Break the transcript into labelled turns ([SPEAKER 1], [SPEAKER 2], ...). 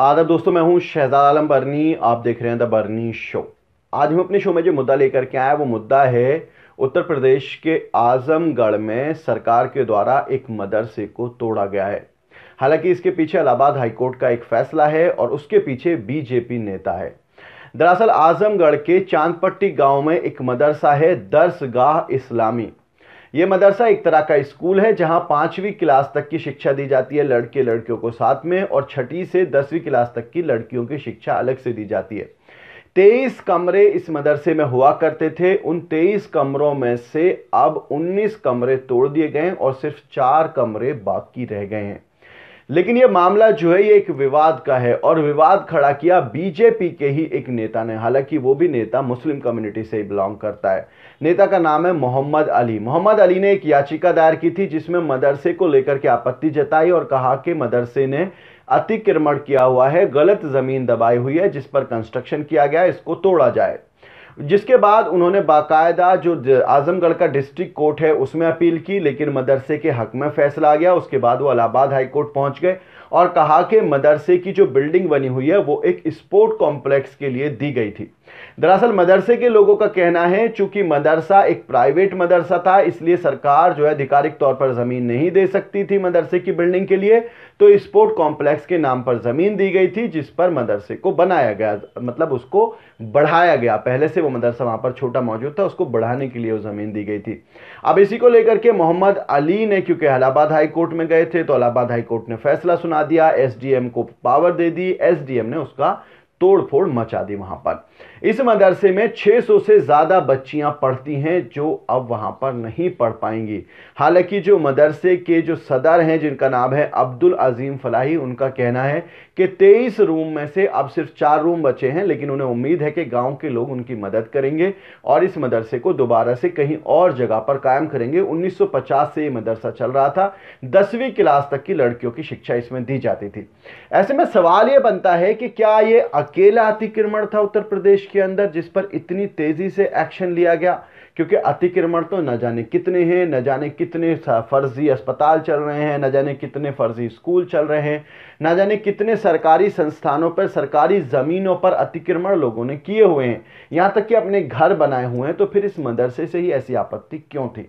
[SPEAKER 1] आदर दोस्तों मैं हूं शहजाद आलम बर्नी आप देख रहे हैं द बर्नी शो आज हम अपने शो में जो मुद्दा लेकर के आए वो मुद्दा है उत्तर प्रदेश के आजमगढ़ में सरकार के द्वारा एक मदरसे को तोड़ा गया है हालांकि इसके पीछे इलाहाबाद हाईकोर्ट का एक फैसला है और उसके पीछे बीजेपी नेता है दरअसल आजमगढ़ के चांदपट्टी गांव में एक मदरसा है दर्सगाह इस्लामी ये मदरसा एक तरह का स्कूल है जहाँ पाँचवीं क्लास तक की शिक्षा दी जाती है लड़के लड़कियों को साथ में और छठी से दसवीं क्लास तक की लड़कियों की शिक्षा अलग से दी जाती है तेईस कमरे इस मदरसे में हुआ करते थे उन तेईस कमरों में से अब उन्नीस कमरे तोड़ दिए गए और सिर्फ चार कमरे बाकी रह गए हैं लेकिन ये मामला जो है ये एक विवाद का है और विवाद खड़ा किया बीजेपी के ही एक नेता ने हालांकि वो भी नेता मुस्लिम कम्युनिटी से ही बिलोंग करता है नेता का नाम है मोहम्मद अली मोहम्मद अली ने एक याचिका दायर की थी जिसमें मदरसे को लेकर के आपत्ति जताई और कहा कि मदरसे ने अतिक्रमण किया हुआ है गलत जमीन दबाई हुई है जिस पर कंस्ट्रक्शन किया गया इसको तोड़ा जाए जिसके बाद उन्होंने बाकायदा जो आजमगढ़ का डिस्ट्रिक्ट कोर्ट है उसमें अपील की लेकिन मदरसे के हक में फैसला आ गया उसके बाद वो अलाहाबाद हाई कोर्ट पहुंच गए और कहा कि मदरसे की जो बिल्डिंग बनी हुई है वो एक स्पोर्ट कॉम्प्लेक्स के लिए दी गई थी दरअसल मदरसे के लोगों का कहना है चूंकि मदरसा एक प्राइवेट मदरसा था इसलिए सरकार जो है आधिकारिक तौर पर ज़मीन नहीं दे सकती थी मदरसे की बिल्डिंग के लिए तो स्पोर्ट कॉम्प्लेक्स के नाम पर ज़मीन दी गई थी जिस पर मदरसे को बनाया गया मतलब उसको बढ़ाया गया पहले से वो मदरसा वहाँ पर छोटा मौजूद था उसको बढ़ाने के लिए वो ज़मीन दी गई थी अब इसी को लेकर के मोहम्मद अली ने क्योंकि इलाहाबाद हाई कोर्ट में गए थे तो इलाहाबाद हाई कोर्ट ने फैसला सुना दिया एसडीएम को पावर दे दी एसडीएम ने उसका तोड़फोड़ मचा दी वहां पर इस मदरसे में 600 से ज़्यादा बच्चियां पढ़ती हैं जो अब वहां पर नहीं पढ़ पाएंगी हालांकि जो मदरसे के जो सदर हैं जिनका नाम है अब्दुल अजीम फलाही उनका कहना है कि 23 रूम में से अब सिर्फ चार रूम बचे हैं लेकिन उन्हें उम्मीद है कि गांव के लोग उनकी मदद करेंगे और इस मदरसे को दोबारा से कहीं और जगह पर कायम करेंगे उन्नीस से ये मदरसा चल रहा था दसवीं क्लास तक की लड़कियों की शिक्षा इसमें दी जाती थी ऐसे में सवाल ये बनता है कि क्या ये अकेला अतिक्रमण था उत्तर प्रदेश के अंदर जिस पर इतनी तेजी से एक्शन लिया गया क्योंकि अतिक्रमण तो न जाने कितने हैं न जाने कितने फर्जी अस्पताल चल रहे हैं न जाने कितने फर्जी स्कूल चल रहे हैं न जाने कितने सरकारी संस्थानों पर सरकारी ज़मीनों पर अतिक्रमण लोगों ने किए हुए हैं यहाँ तक कि अपने घर बनाए हुए हैं तो फिर इस मदरसे से ही ऐसी आपत्ति क्यों थी